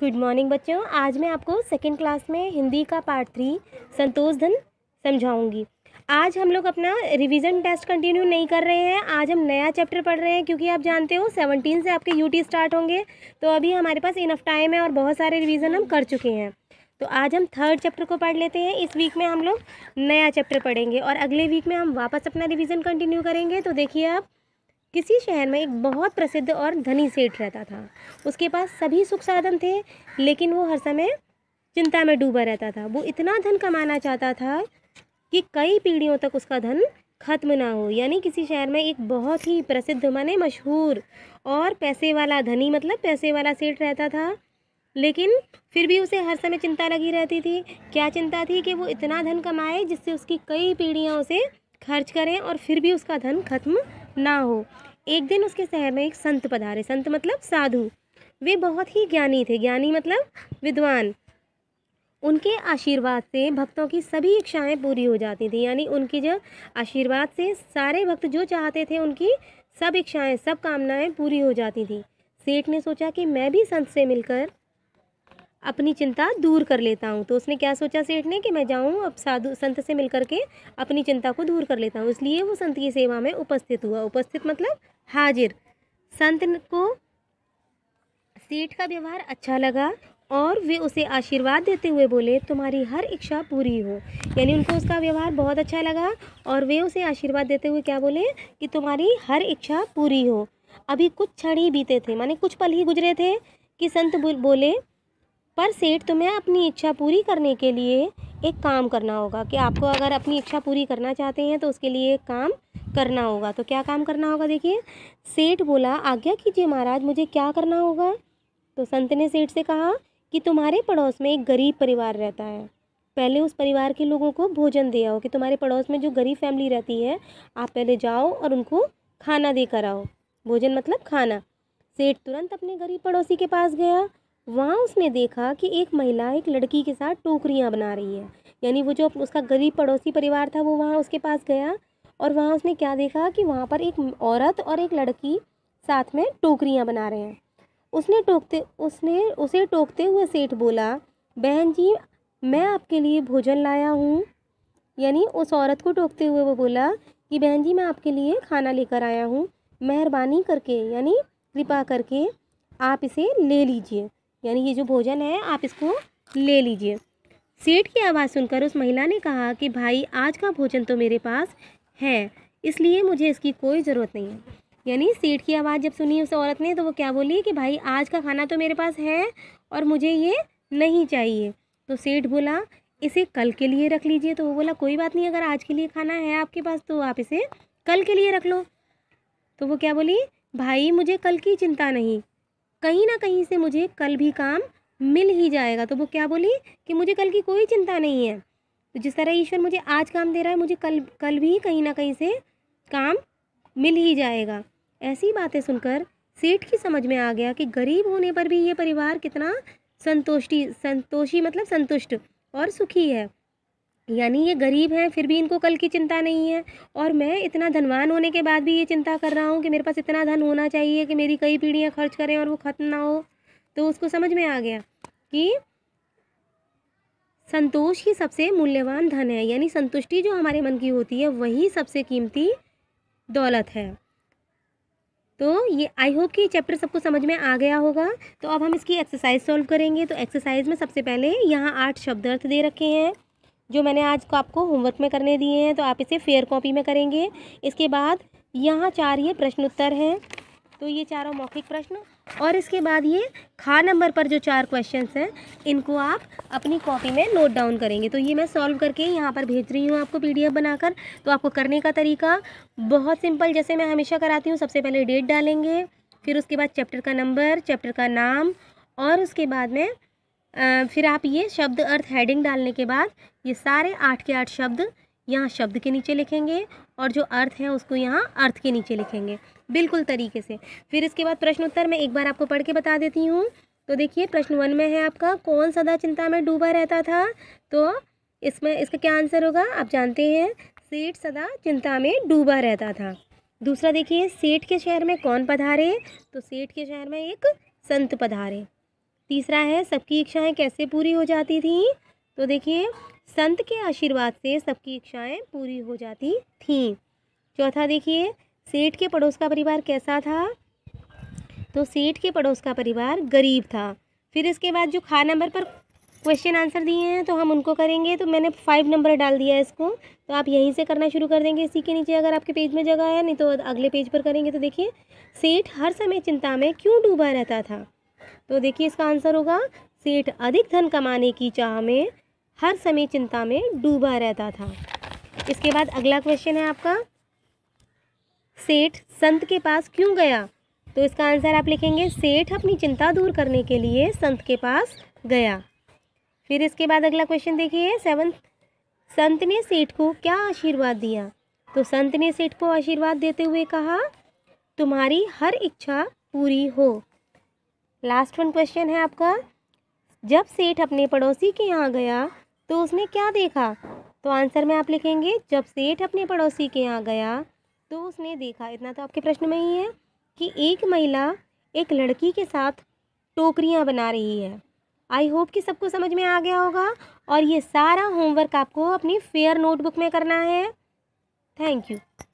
good morning बच्चों आज मैं आपको सेकेंड क्लास में हिंदी का पार्ट थ्री संतोष धन समझाऊंगी आज हम लोग अपना रिवीजन टेस्ट कंटिन्यू नहीं कर रहे हैं आज हम नया चैप्टर पढ़ रहे हैं क्योंकि आप जानते हो सेवनटीन से आपके यूटी स्टार्ट होंगे तो अभी हमारे पास इनफ टाइम है और बहुत सारे रिविज़न हम कर चुके हैं तो आज हम थर्ड चैप्टर को पढ़ लेते हैं इस वीक में हम लोग नया चैप्टर पढ़ेंगे और अगले वीक में हम वापस अपना रिविज़न कंटिन्यू करेंगे तो देखिए आप किसी शहर में एक बहुत प्रसिद्ध और धनी सेठ रहता था उसके पास सभी सुख साधन थे लेकिन वो हर समय चिंता में डूबा रहता था वो इतना धन कमाना चाहता था कि कई पीढ़ियों तक उसका धन ख़त्म ना हो यानी किसी शहर में एक बहुत ही प्रसिद्ध माने मशहूर और पैसे वाला धनी मतलब पैसे वाला सेठ रहता था लेकिन फिर भी उसे हर समय चिंता लगी रहती थी क्या चिंता थी कि वो इतना धन कमाए जिससे उसकी कई पीढ़ियाँ उसे खर्च करें और फिर भी उसका धन खत्म ना हो एक दिन उसके शहर में एक संत पधारे संत मतलब साधु वे बहुत ही ज्ञानी थे ज्ञानी मतलब विद्वान उनके आशीर्वाद से भक्तों की सभी इच्छाएं पूरी हो जाती थी यानी उनकी जो आशीर्वाद से सारे भक्त जो चाहते थे उनकी सब इच्छाएं सब कामनाएं पूरी हो जाती थी सेठ ने सोचा कि मैं भी संत से मिलकर अपनी चिंता दूर कर लेता हूँ तो उसने क्या सोचा सेठ ने कि मैं जाऊँ अब साधु संत से मिल करके अपनी चिंता को दूर कर लेता हूँ इसलिए वो संत की सेवा में उपस्थित हुआ उपस्थित मतलब हाजिर संत को सेठ का व्यवहार अच्छा लगा और वे उसे आशीर्वाद देते हुए बोले तुम्हारी हर इच्छा पूरी हो यानी उनको उसका व्यवहार बहुत अच्छा लगा और वे उसे आशीर्वाद देते हुए क्या बोले कि तुम्हारी हर इच्छा पूरी हो अभी कुछ क्षण ही बीते थे माने कुछ पल ही गुजरे थे कि संत बोले पर सेठ तुम्हें अपनी इच्छा पूरी करने के लिए एक काम करना होगा कि आपको अगर अपनी इच्छा पूरी करना चाहते हैं तो उसके लिए एक काम करना होगा तो क्या काम करना होगा देखिए सेठ बोला आज्ञा कीजिए महाराज मुझे क्या करना होगा तो संत ने सेठ से कहा कि तुम्हारे पड़ोस में एक गरीब परिवार रहता है पहले उस परिवार के लोगों को भोजन दिया हो कि तुम्हारे पड़ोस में जो गरीब फैमिली रहती है आप पहले जाओ और उनको खाना दे कर आओ भोजन मतलब खाना सेठ तुरंत अपने गरीब पड़ोसी के पास गया वहाँ उसने देखा कि एक महिला एक लड़की के साथ टोकरियाँ बना रही है यानी वो जो उसका गरीब पड़ोसी परिवार था वो वहाँ उसके पास गया और वहाँ उसने क्या देखा कि वहाँ पर एक औरत और एक लड़की साथ में टोकरियाँ बना रहे हैं उसने टोकते उसने उसे टोकते हुए सेठ बोला बहन जी मैं आपके लिए भोजन लाया हूँ यानी उस औरत को टोकते हुए वो बोला कि बहन जी मैं आपके लिए खाना लेकर आया हूँ मेहरबानी करके यानी कृपा करके आप इसे ले लीजिए यानी ये जो भोजन है आप इसको ले लीजिए सेठ की आवाज़ सुनकर उस महिला ने कहा कि भाई आज का भोजन तो मेरे पास है इसलिए मुझे इसकी कोई ज़रूरत नहीं है यानी सेठ की आवाज़ जब सुनी उस औरत ने तो वो क्या बोली कि भाई आज का खाना तो मेरे पास है और मुझे ये नहीं चाहिए तो सेठ बोला इसे कल के लिए रख लीजिए तो वो बोला कोई बात नहीं अगर आज के लिए खाना है आपके पास तो आप इसे कल के लिए रख लो तो वो क्या बोली भाई मुझे कल की चिंता नहीं कहीं ना कहीं से मुझे कल भी काम मिल ही जाएगा तो वो क्या बोली कि मुझे कल की कोई चिंता नहीं है तो जिस तरह ईश्वर मुझे आज काम दे रहा है मुझे कल कल भी कहीं ना कहीं से काम मिल ही जाएगा ऐसी बातें सुनकर सेठ की समझ में आ गया कि गरीब होने पर भी ये परिवार कितना संतुष्टि संतोषी मतलब संतुष्ट और सुखी है यानी ये गरीब हैं फिर भी इनको कल की चिंता नहीं है और मैं इतना धनवान होने के बाद भी ये चिंता कर रहा हूँ कि मेरे पास इतना धन होना चाहिए कि मेरी कई पीढ़ियाँ खर्च करें और वो ख़त्म ना हो तो उसको समझ में आ गया कि संतोष ही सबसे मूल्यवान धन है यानी संतुष्टि जो हमारे मन की होती है वही सबसे कीमती दौलत है तो ये आई होप कि चैप्टर सबको समझ में आ गया होगा तो अब हम इसकी एक्सरसाइज सॉल्व करेंगे तो एक्सरसाइज में सबसे पहले यहाँ आठ शब्द अर्थ दे रखे हैं जो मैंने आज को आपको होमवर्क में करने दिए हैं तो आप इसे फेयर कॉपी में करेंगे इसके बाद यहाँ चार ये प्रश्नोत्तर हैं तो ये चारों मौखिक प्रश्न और इसके बाद ये खा नंबर पर जो चार क्वेश्चन हैं इनको आप अपनी कॉपी में नोट डाउन करेंगे तो ये मैं सॉल्व करके यहाँ पर भेज रही हूँ आपको पीडीएफ बनाकर तो आपको करने का तरीका बहुत सिंपल जैसे मैं हमेशा कराती हूँ सबसे पहले डेट डालेंगे फिर उसके बाद चैप्टर का नंबर चैप्टर का नाम और उसके बाद में फिर आप ये शब्द अर्थ हेडिंग डालने के बाद ये सारे आठ के आठ शब्द यहाँ शब्द के नीचे लिखेंगे और जो अर्थ है उसको यहाँ अर्थ के नीचे लिखेंगे बिल्कुल तरीके से फिर इसके बाद प्रश्नोत्तर मैं एक बार आपको पढ़ के बता देती हूँ तो देखिए प्रश्न वन में है आपका कौन सदा चिंता में डूबा रहता था तो इसमें इसका क्या आंसर होगा आप जानते हैं सेठ सदा चिंता में डूबा रहता था दूसरा देखिए सेठ के शहर में कौन पधारे तो सेठ के शहर में एक संत पधारे तीसरा है सबकी इच्छाएं कैसे पूरी हो जाती थी तो देखिए संत के आशीर्वाद से सबकी इच्छाएं पूरी हो जाती थीं चौथा देखिए सेठ के पड़ोस का परिवार कैसा था तो सेठ के पड़ोस का परिवार गरीब था फिर इसके बाद जो खा नंबर पर क्वेश्चन आंसर दिए हैं तो हम उनको करेंगे तो मैंने फाइव नंबर डाल दिया है इसको तो आप यहीं से करना शुरू कर देंगे इसी के नीचे अगर आपके पेज में जगह है नहीं तो अगले पेज पर करेंगे तो देखिए सेठ हर समय चिंता में क्यों डूबा रहता था तो देखिए इसका आंसर होगा सेठ अधिक धन कमाने की चाह में हर समय चिंता में डूबा रहता था इसके बाद अगला क्वेश्चन है आपका सेठ संत के पास क्यों गया तो इसका आंसर आप लिखेंगे सेठ अपनी चिंता दूर करने के लिए संत के पास गया फिर इसके बाद अगला क्वेश्चन देखिए सेवंथ संत ने सेठ को क्या आशीर्वाद दिया तो संत ने सेठ को आशीर्वाद देते हुए कहा तुम्हारी हर इच्छा पूरी हो लास्ट वन क्वेश्चन है आपका जब सेठ अपने पड़ोसी के यहाँ गया तो उसने क्या देखा तो आंसर में आप लिखेंगे जब सेठ अपने पड़ोसी के यहाँ गया तो उसने देखा इतना तो आपके प्रश्न में ही है कि एक महिला एक लड़की के साथ टोकरियाँ बना रही है आई होप कि सबको समझ में आ गया होगा और ये सारा होमवर्क आपको अपनी फेयर नोटबुक में करना है थैंक यू